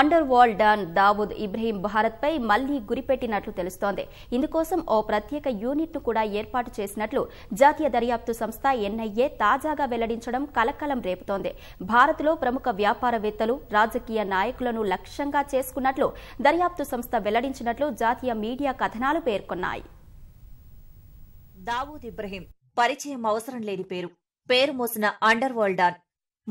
under underworld don Dawood Ibrahim భారత్పై మళ్లీ గురిపెట్టినట్లు తెలుస్తోంది ఇందుకోసం ఓ ప్రత్యేక యూనిట్ను కూడా ఏర్పాటు చేసినట్లు జాతీయ దర్యాప్తు సంస్థ ఎన్ఐఏ తాజాగా వెల్లడించడం కలకలం రేపుతోంది భారత్లో ప్రముఖ వ్యాపారవేత్తలు రాజకీయ నాయకులను లక్ష్యంగా చేసుకున్నట్లు దర్యాప్తు సంస్థ వెల్లడించినట్లు జాతీయ మీడియా కథనాలు పేర్కొన్నాయి దావూద్ ఇబ్రహీం పరిచయం అవసరం లేని పేరు పేరు మోసిన అండర్ వరల్డ్ డాన్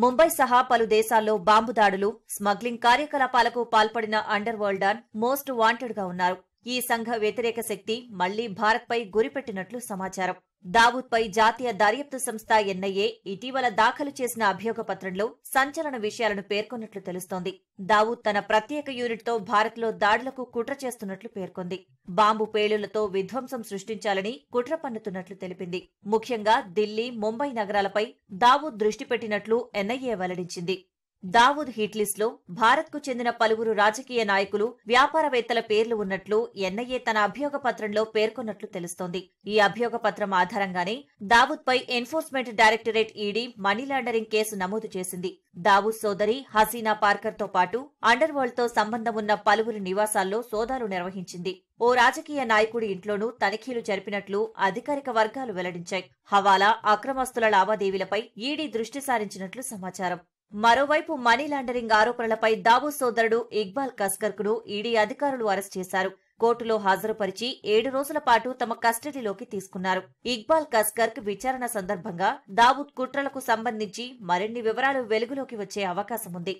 ముంబై సహా పలు దేశాల్లో బాంబు దాడులు స్మగ్లింగ్ కార్యకలాపాలకు పాల్పడిన underworld on most wanted గా ఉన్నారు ఈ సంఘ వ్యతిరేక శక్తి మళ్లీ భారత్పై గురిపెట్టినట్లు సమాచారం దావూద్పై జాతీయ దర్యాప్తు సంస్థ ఎన్ఐఏ ఇటీవల దాఖలు చేసిన అభియోగ పత్రంలో సంచలన విషయాలను పేర్కొన్నట్లు తెలుస్తోంది దావూద్ తన ప్రత్యేక యూనిట్తో భారత్లో దాడులకు కుట్ర చేస్తున్నట్లు పేర్కొంది బాంబు పేలులతో విధ్వంసం సృష్టించాలని కుట్ర పన్నుతున్నట్లు తెలిపింది ముఖ్యంగా ఢిల్లీ ముంబై నగరాలపై దావూద్ దృష్టి పెట్టినట్లు ఎన్ఐఏ వెల్లడించింది దావూద్ భారత్ కు చెందిన పలువురు రాజకీయ నాయకులు వ్యాపారవేత్తల పేర్లు ఉన్నట్లు ఎన్ఐఏ తన అభియోగ పత్రంలో పేర్కొన్నట్లు తెలుస్తోంది ఈ అభియోగ పత్రం ఆధారంగానే దావూద్పై enforcement directorate ED money laundering case నమోదు చేసింది దావూద్ సోదరి హసీనా పార్కర్తో పాటు అండర్ వరల్డ్తో సంబంధం ఉన్న పలువురు నివాసాల్లో సోదాలు నిర్వహించింది ఓ రాజకీయ నాయకుడి ఇంట్లోనూ తనిఖీలు జరిపినట్లు అధికారిక వర్గాలు వెల్లడించాయి హవాలా అక్రమస్తుల లావాదేవీలపై ఈడీ దృష్టి సారించినట్లు సమాచారం మరోవైపు మనీ లాండరింగ్ ఆరోపణలపై దావూ సోదరుడు ఇక్బాల్ కస్కర్ కును ఈడీ అధికారులు అరెస్ట్ చేశారు కోర్టులో హాజరుపరిచి ఏడు రోజుల పాటు తమ కస్టడీలోకి తీసుకున్నారు ఇక్బాల్ కస్కర్క్ విచారణ సందర్భంగా దావూద్ కుట్రలకు సంబంధించి మరిన్ని వివరాలు వెలుగులోకి వచ్చే అవకాశం ఉంది